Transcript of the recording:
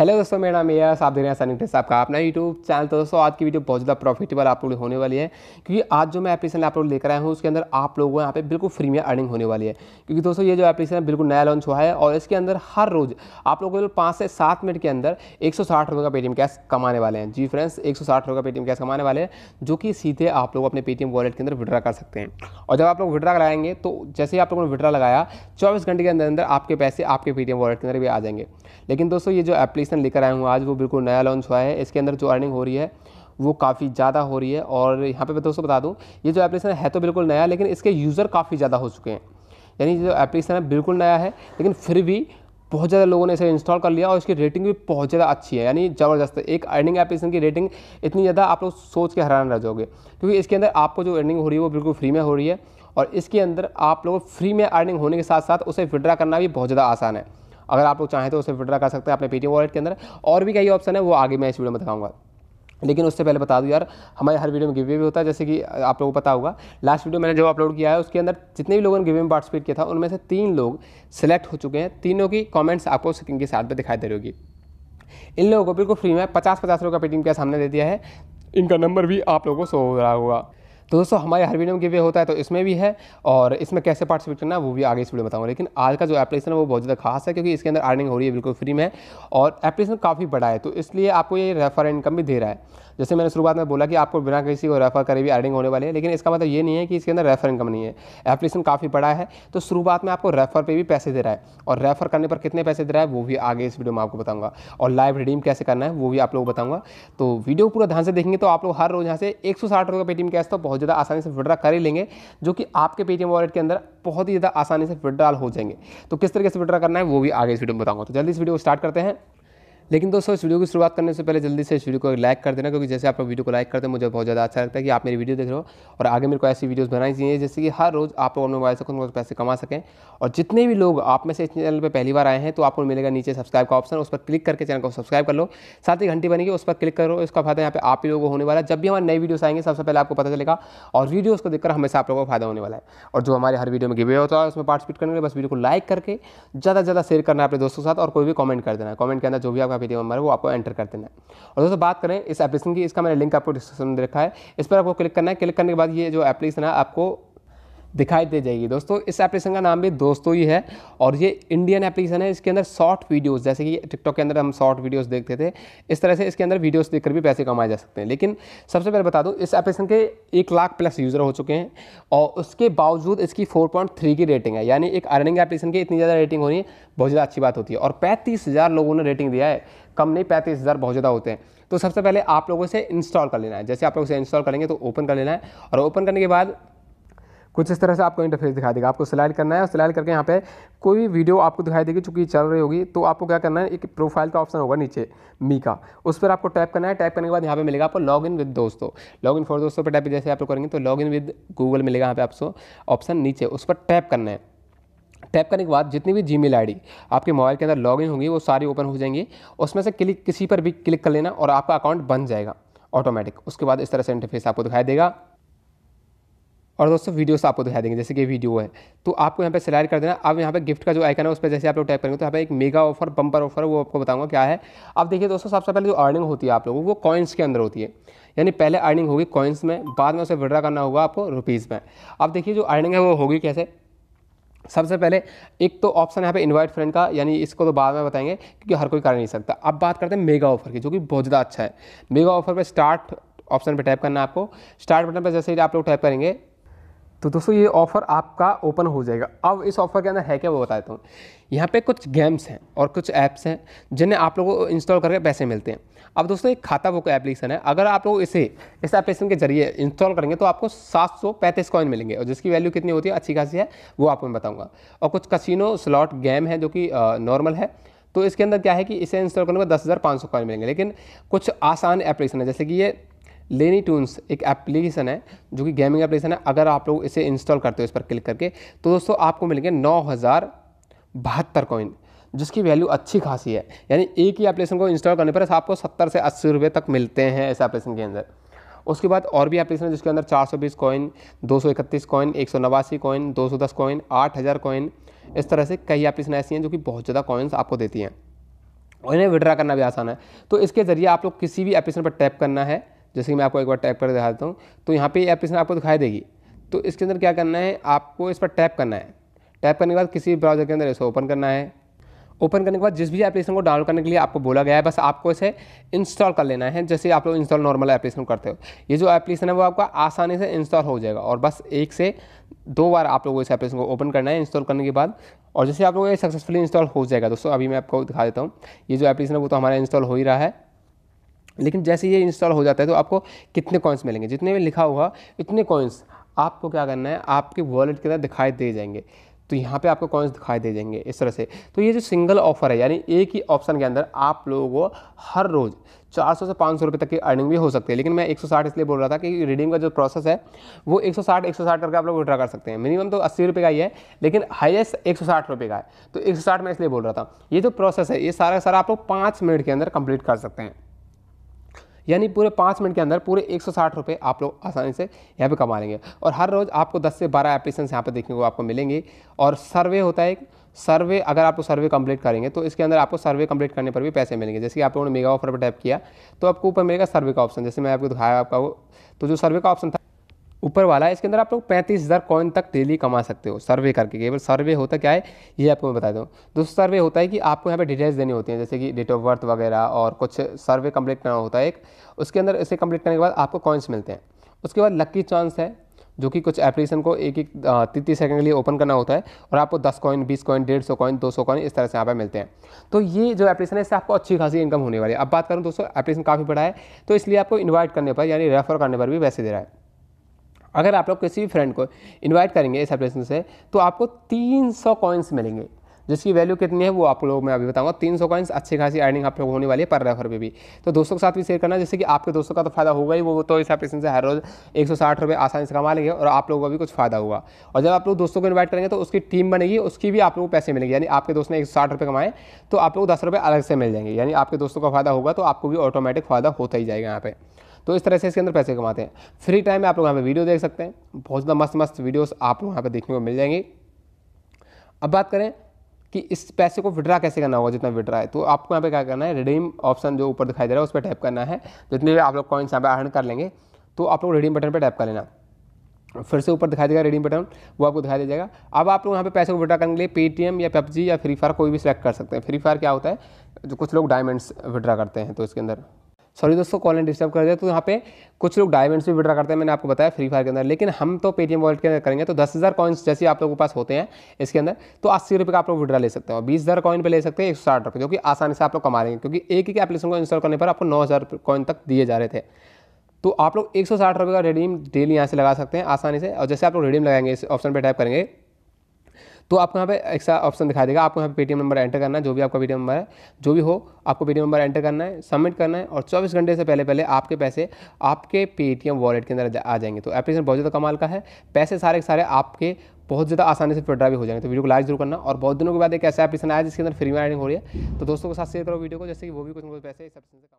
hello दोस्तों मेरा नाम यह आप देख रहे हैं सनिटेस आपका अपना यूट्यूब चैनल तो दोस्तों आज की वीडियो बहुत ज़्यादा प्रॉफिटेबल आप लोग होने वाली है क्योंकि आज जो मैं एप्लीकेशन आप लोग लेकर आया हूँ उसके अंदर आप लोगों को यहाँ पे बिल्कुल फ्री में अर्निंग होने वाली है क्योंकि दोस्तों ये जो एप्लीकेशन है बिल्कुल नया लॉन्च हुआ है और इसके अंदर हर रोज़ आप लोग पाँच से सात मिनट के अंदर एक रुपये का पेटीएम कैश कमाने वाले हैं जी फ्रेंड्स एक रुपये का पेटीएम कैश कमाने वाले हैं जो कि सीधे आप लोग अपने पेटीएम वॉलेट के अंदर विड्रा कर सकते हैं और जब आप लोग विड्रा लगाएंगे तो जैसे ही आप लोगों ने विड्रा लगाया चौबीस घंटे के अंदर अंदर आपके पैसे आपके पेटीएम वॉलेट के अंदर भी आ जाएंगे लेकिन दोस्तों ये जो एप्लीकेशन एप्लीकेशन लेकर आया हूँ आज वो बिल्कुल नया लॉन्च हुआ है इसके अंदर जो अर्निंग हो रही है वो काफ़ी ज़्यादा हो रही है और यहाँ पे मैं दोस्तों बता दूँ ये जो एप्लीकेशन है तो बिल्कुल नया लेकिन इसके यूज़र काफ़ी ज़्यादा हो चुके हैं यानी जो एप्लीकेशन है बिल्कुल नया है लेकिन फिर भी बहुत ज़्यादा लोगों ने इसे इंस्टॉल कर लिया और इसकी रेटिंग भी बहुत ज़्यादा अच्छी है यानी ज़बरदस्त एक अर्निंग एप्लीकेशन की रेटिंग इतनी ज़्यादा आप लोग सोच के हैरान रह जाओगे क्योंकि इसके अंदर आपको जो अर्निंग हो रही है वो बिल्कुल फ्री में हो रही है और इसके अंदर आप लोग फ्री में अर्निंग होने के साथ साथ उसे विड्रा करना भी बहुत ज़्यादा आसान है अगर आप लोग चाहें तो उसे विड्रा कर सकते हैं अपने पेटीएम वॉलेट के अंदर और भी कई ऑप्शन है वो आगे मैं इस वीडियो में दिखाऊंगा लेकिन उससे पहले बता दूं यार हमारे हर वीडियो में गिवे भी होता है जैसे कि आप लोगों को पता होगा लास्ट वीडियो मैंने जो अपलोड किया है उसके अंदर जितने भी लोगों ने गिवे में पार्टिसिपेट किया था उनमें से तीन लोग सेलेक्ट हो चुके हैं तीनों की कमेंट्स आपको स्क्रीन के साथ में दिखाई दे रही होगी इन लोगों को बिल्कुल फ्री में पचास पचास रुपये का पेटीएम के सामने दे दिया है इनका नंबर भी आप लोगों को शो हो रहा होगा तो दोस्तों हमारे हारमोनियम के वे गिवे होता है तो इसमें भी है और इसमें कैसे पार्टिसिपेट करना है वो भी आगे इस वीडियो बताऊंगा लेकिन आज का जो एप्लीकेशन है वो बहुत ज़्यादा खास है क्योंकि इसके अंदर अर्निंग हो रही है बिल्कुल फ्री में और एप्लीकेशन काफ़ी बड़ा है तो इसलिए आपको ये रेफर इनकम भी दे रहा है जैसे मैंने शुरुआत में बोला कि आपको बिना किसी को रेफर करे भी अर्निंग होने वाली है लेकिन इसका मतलब ये नहीं है कि इसके अंदर रेफर इनकम नहीं है एप्लीकेशन काफ़ी बड़ा है तो शुरुआत में आपको रेफर पर भी पैसे दे रहा है और रेफर करने पर कितने पैसे दे रहा है वो भी आगे इस वीडियो में आपको बताऊँगा और लाइव रिडीम कैसे करना है वो भी आप लोग बताऊँगा तो वीडियो पूरा ध्यान से देखेंगे तो आप लोग हर रोज यहाँ से एक सौ साठ रुपये पेटीएम कैश तो बहुत ज़्यादा आसानी से विड्रा कर ही लेंगे जो कि आपके पेटीएम वॉलेट के अंदर बहुत ही ज़्यादा आसानी से विड्रॉल हो जाएंगे तो किस तरीके से विड्रा करना है वो भी आगे इस वीडियो में बताऊंगा तो जल्दी इस वीडियो को स्टार्ट करते हैं लेकिन दोस्तों इस वीडियो की शुरुआत करने से पहले जल्दी से इस वीडियो को लाइक कर देना क्योंकि जैसे आप लोग वीडियो को लाइक करते हैं मुझे बहुत ज़्यादा अच्छा लगता है कि आप मेरी वीडियो देख रहे हो और आगे मेरे को ऐसी वीडियोस बनाई चाहिए जैसे कि हर रोज़ आप लोग अपने मोबाइल से कुछ पैसे कमा सकें और जितने भी लोग आप में से इस चैनल पर पहली बार आए हैं तो आपको मिलेगा नीचे सब्सक्राइब का ऑप्शन उस पर क्लिक करके चैनल को सब्सक्राइब कर लो साथ ही घंटी बनेगी उस पर क्लिक करो इसका फायदा यहाँ पर आप ही लोग होने वाला है जब भी हमारे नए वीडियोस आएंगे सबसे पहले आपको पता चलेगा और वीडियोज़ को देखकर हमेशा आप लोगों को फायदा होने वाला है और जो हमारे हर वीडियो में गिवे होता है उसमें पार्टिसिपेट करने के बस वीडियो को लाइक करके ज़्यादा से ज़्यादा शेयर करना है अपने दोस्तों के साथ और कोई भी कमेंट कर देना है कमेंट के अंदर जो भी आपका की थी हमारे वो आपको एंटर कर देना है और दोस्तों बात करें इस एप्लीकेशन की इसका मैंने लिंक आपको डिस्क्रिप्शन में रखा है इस पर आपको क्लिक करना है क्लिक करने के बाद ये जो एप्लीकेशन है आपको दिखाई दे जाएगी दोस्तों इस एप्लीकेशन का नाम भी दोस्तों ही है और ये इंडियन एप्लीकेशन है इसके अंदर शॉर्ट वीडियोस जैसे कि टिकटॉक के अंदर हम शॉर्ट वीडियोस देखते थे इस तरह से इसके अंदर वीडियोस देखकर भी पैसे कमाए जा सकते हैं लेकिन सबसे पहले बता दूं इस एप्लीकेशन के एक लाख प्लस यूज़र हो चुके हैं और उसके बावजूद इसकी फोर की रेटिंग है यानी एक अर्निंग एप्लीकेशन की इतनी ज़्यादा रेटिंग होनी बहुत ज़्यादा अच्छी बात होती है और पैंतीस लोगों ने रेटिंग दिया है कम नहीं पैंतीस हज़ार बहुत ज़्यादा होते हैं तो सबसे पहले आप लोगों से इंस्टॉल कर लेना है जैसे आप लोग इसे इंस्टॉल करेंगे तो ओपन कर लेना है और ओपन करने के बाद कुछ इस तरह से आपको इंटरफेस दिखाई देगा आपको स्लाइड करना है और स्लाइड करके यहाँ पे कोई भी वीडियो आपको दिखाई देगी चूँकि चल रही होगी तो आपको क्या करना है एक प्रोफाइल का ऑप्शन होगा नीचे मी का उस पर आपको टैप करना है टैप करने के बाद यहाँ पे मिलेगा आपको लॉग इन विद दोस्तों लॉग इन फॉर दोस्तों पर टैप जैसे आप लोग करेंगे तो लॉग इन विद गूगल मिलेगा यहाँ पे आपको ऑप्शन नीचे उस पर टैप करना है टैप करने के बाद जितनी भी जी मेल आपके मोबाइल के अंदर लॉगिन होंगी वो सारी ओपन हो जाएंगी उसमें से क्लिक किसी पर भी क्लिक कर लेना और आपका अकाउंट बन जाएगा ऑटोमेटिक उसके बाद इस तरह से इंटरफेस आपको दिखाई देगा और दोस्तों वीडियोस आपको दिखाई देंगे जैसे कि वीडियो है तो आपको यहाँ पे सिलेक्ट कर देना अब यहाँ पे गिफ्ट का जो आइकन है उस पर जैसे आप लोग टाइप करेंगे तो यहाँ पे एक मेगा ऑफर बम्पर ऑफर वो आपको बताऊंगा क्या है अब देखिए दोस्तों सबसे पहले जो अर्निंग होती है आप लोगों को वो कॉइन्स के अंदर होती है यानी पहले अर्निंग होगी कॉइन्स में बाद में उसे विड्रा करना होगा आपको रुपीज़ में अब देखिए जो अर्निंग है वो होगी कैसे सबसे पहले एक तो ऑप्शन यहाँ पे इनवाइट फ्रेंड का यानी इसको तो बाद में बताएंगे क्योंकि हर कोई कर नहीं सकता अब बात करते हैं मेगा ऑफर की जो कि बहुत ज़्यादा अच्छा है मेगा ऑफर पे स्टार्ट ऑप्शन पे टाइप करना है आपको स्टार्ट बटन पर जैसे ही आप लोग टाइप करेंगे तो दोस्तों ये ऑफ़र आपका ओपन हो जाएगा अब इस ऑफ़र के अंदर है क्या वो देता हूँ यहाँ पे कुछ गेम्स हैं और कुछ ऐप्स हैं जिन्हें आप लोगों को इंस्टॉल करके पैसे मिलते हैं अब दोस्तों एक खाता बुक एप्लीकेशन है अगर आप लोग इसे इस एप्लीकेशन के जरिए इंस्टॉल करेंगे तो आपको सात सौ पैंतीस कॉइन मिलेंगे और जिसकी वैल्यू कितनी होती है अच्छी खासी है वो आपको मैं बताऊँगा और कुछ कसिनो स्लॉट गेम है जो कि नॉर्मल है तो इसके अंदर क्या है कि इसे इंस्टॉल करने में दस हज़ार पाँच सौ कॉइन मिलेंगे लेकिन कुछ आसान एप्लीकेशन है जैसे कि ये लेनी टून्स एक एप्लीकेशन है जो कि गेमिंग एप्लीकेशन है अगर आप लोग इसे इंस्टॉल करते हो इस पर क्लिक करके तो दोस्तों आपको मिलेंगे नौ हज़ार बहत्तर कॉइन जिसकी वैल्यू अच्छी खासी है यानी एक ही एप्लीकेशन को इंस्टॉल करने पर आपको सत्तर से अस्सी रुपये तक मिलते हैं इस एप्लीकेशन के अंदर उसके बाद और भी एप्लीकेशन है जिसके अंदर चार सौ बीस कॉइन दो सौ इकतीस कॉइन एक सौ नवासी कॉइन दो सौ दस कॉइन आठ हज़ार कॉइन इस तरह से कई एप्लीकेशन ऐसी हैं जो कि बहुत ज़्यादा कॉइन्स आपको देती हैं और इन्हें विड्रा करना भी आसान है तो इसके ज़रिए आप लोग किसी भी एप्लीकेशन पर टैप करना है जैसे कि मैं आपको एक बार टैप कर दिखा देता हूँ तो यहाँ पर एप्लीकेशन इसमें आपको दिखाई देगी तो इसके अंदर क्या करना है आपको इस पर टैप करना है टैप करने के बाद किसी भी ब्राउज़र के अंदर इसे ओपन करना है ओपन करने के बाद जिस भी एप्लीकेशन को डाउनलोड करने के लिए आपको बोला गया है बस आपको इसे इंस्टॉल कर लेना है जैसे आप लोग इंस्टॉल नॉर्मल एप्लीकेशन करते हो ये जो एप्लीकेशन है वो आपका आसानी से इंस्टॉल हो जाएगा और बस एक से दो बार आप लोगों इस एप्लीकेशन को ओपन करना है इंस्टॉल करने के बाद और जैसे आप लोगों को सक्सेसफुली इंस्टॉल हो जाएगा दोस्तों अभी मैं आपको दिखा देता हूँ ये जो एप्लीकेशन है वो तो हमारा इंस्टॉल हो ही रहा है लेकिन जैसे ये इंस्टॉल हो जाता है तो आपको कितने कॉइन्स मिलेंगे जितने में लिखा हुआ इतने कॉइन्स आपको क्या करना है आपके वॉलेट के अंदर दिखाई दे जाएंगे तो यहाँ पे आपको कॉइन्स दिखाई दे जाएंगे इस तरह से तो ये जो सिंगल ऑफर है यानी एक ही ऑप्शन के अंदर आप लोगों को हर रोज़ 400 से 500 रुपए तक की अर्निंग भी हो सकती है लेकिन मैं 160 इसलिए बोल रहा था कि रिडीम का जो प्रोसेस है वो 160 160 करके आप लोग विड्रा कर सकते हैं मिनिमम तो अस्सी रुपये का ही है लेकिन हाईएस्ट एक सौ का है तो एक मैं इसलिए बोल रहा था ये जो प्रोसेस है ये सारा सारा आप लोग पाँच मिनट के अंदर कंप्लीट कर सकते हैं यानी पूरे पाँच मिनट के अंदर पूरे एक सौ आप लोग आसानी से यहाँ पे कमा लेंगे और हर रोज़ आपको 10 से 12 एप्लीकेशन यहाँ पे देखने को आपको मिलेंगे और सर्वे होता है एक सर्वे अगर आप सर्वे कंप्लीट करेंगे तो इसके अंदर आपको सर्वे कंप्लीट करने पर भी पैसे मिलेंगे जैसे कि आप लोगों ने मेगा ऑफर पर टैप किया तो आपको ऊपर मिलेगा सर्वे का ऑप्शन जैसे मैं आपको दिखाया आपका वो तो जो सर्वे का ऑप्शन था ऊपर वाला है इसके अंदर आप लोग पैंतीस हज़ार कॉइन तक डेली कमा सकते हो सर्वे करके केवल सर्वे होता क्या है ये आपको मैं बता दूँ दोस्तों सर्वे होता है कि आपको यहाँ पे डिटेल्स देनी होती हैं जैसे कि डेट ऑफ बर्थ वगैरह और कुछ सर्वे कंप्लीट करना होता है एक उसके अंदर इसे कंप्लीट करने के बाद आपको कॉइन्स मिलते हैं उसके बाद लक्की चांस है जो कि कुछ एप्लीकेशन को एक एक तीस सेकेंड के लिए ओपन करना होता है और आपको दस कॉइन बीस कॉइन डेढ़ सौ कॉइन दो सौ कॉइन इस तरह से यहाँ पर मिलते हैं तो ये जो एप्लीकेशन है इससे आपको अच्छी खासी इनकम होने वाली है अब बात करूँ दोस्तों एप्लीकेशन काफ़ी बड़ा है तो इसलिए आपको इन्वाइट करने पर यानी रेफर करने पर भी वैसे दे रहा है अगर आप लोग किसी भी फ्रेंड को इनवाइट करेंगे इस एप्लीकेशन से तो आपको 300 कॉइन्स मिलेंगे जिसकी वैल्यू कितनी है वो आप लोगों मैं अभी बताऊंगा 300 सौ कॉइन्स अच्छी खासी अर्निंग आप लोग होने वाली है पर रेफर पे भी तो दोस्तों के साथ भी शेयर करना जैसे कि आपके दोस्तों का तो फायदा होगा ही वो तो इस एप्लीकेशन से हर रोज एक सौ आसानी से कमा लेंगे और आप लोगों का भी कुछ फायदा होगा और जब आप लोग दोस्तों को इन्वाइट करेंगे तो उसकी टीम बनेगी उसकी भी आप लोग को पैसे मिलेंगे यानी आपके दोस्त ने एक सौ कमाए तो आप लोग दस अलग से मिल जाएंगे यानी आपके दोस्तों का फायदा होगा तो आपको भी ऑटोमेटिक फायदा होता ही जाएगा यहाँ पर तो इस तरह से इसके अंदर पैसे कमाते हैं फ्री टाइम में आप लोग यहाँ पर वीडियो देख सकते हैं बहुत ज़्यादा मस्त मस्त वीडियोज़ आप लोग यहाँ पर देखने को मिल जाएंगी अब बात करें कि इस पैसे को विड्रा कैसे करना होगा जितना विड्रा है तो आपको यहाँ पे क्या करना है रिडीम ऑप्शन जो ऊपर दिखाई दे रहा है उस पर टैप करना है जितने तो भी आप लोग कॉइन्स यहाँ पे अर्न कर लेंगे तो आप लोग रिडीम बटन पर टैप कर लेना फिर से ऊपर दिखाई देगा रिडीम बटन वो आपको दिखाई दे जाएगा अब आप लोग यहाँ पे पैसे को विड्रा करने के लिए पेटीएम या पबजी या फ्री फायर कोई भी सिलेक्ट कर सकते हैं फ्री फायर क्या होता है जो कुछ लोग डायमंड्स विड्रा करते हैं तो इसके अंदर सॉरी दोस्तों कॉल ने डिस्टर्ब कर दिया तो यहाँ पे कुछ लोग डायमंड्स भी विड्रा करते हैं मैंने आपको बताया फ्री फायर के अंदर लेकिन हम तो पेटीएम वॉलेट के अंदर करेंगे तो दस हज़ार कॉइन्स जैसे आप लोगों के पास होते हैं इसके अंदर तो अस्सी रुपये का आप लोग विड्रा ले सकते हैं बीस हज़ार कॉइन पर ले सकते हैं एक सौ साठ रुपये जो कि आसानी से आप लोग कमा लेंगे क्योंकि एक ही एप्लीकेशन को इंस्टॉल करने पर आपको नौ हज़ार कॉइन तक दिए जा रहे थे तो आप लोग एक सौ साठ रुपये का रिडीम डेली यहाँ से लगा सकते हैं आसानी से और जैसे आप लोग रिडीम लगाएंगे इस ऑप्शन पर टाइप करेंगे तो आपको यहाँ पे ऐसा ऑप्शन दिखा देगा आपको यहाँ पे पेटीएम नंबर एंटर करना है जो भी आपका पेटीएम नंबर है जो भी हो आपको पेटीएम नंबर एंटर करना है सबमिट करना है और चौबीस घंटे से पहले पहले आपके पैसे आपके पेटीएम वॉलेट के अंदर आ जाएंगे तो एप्लीकेशन बहुत ज़्यादा कमाल का है पैसे सारे के सारे आपके बहुत ज़्यादा आसानी से विड्रा भी हो जाएंगे तो वीडियो को लाइक जरूर करना और बहुत दिनों के बाद एक ऐसा एप्लीकेशन आया जिसके अंदर फ्री में हो रही है तो दोस्तों के साथ शेयर करो वीडियो को जैसे कि वो भी कुछ पैसे सबसे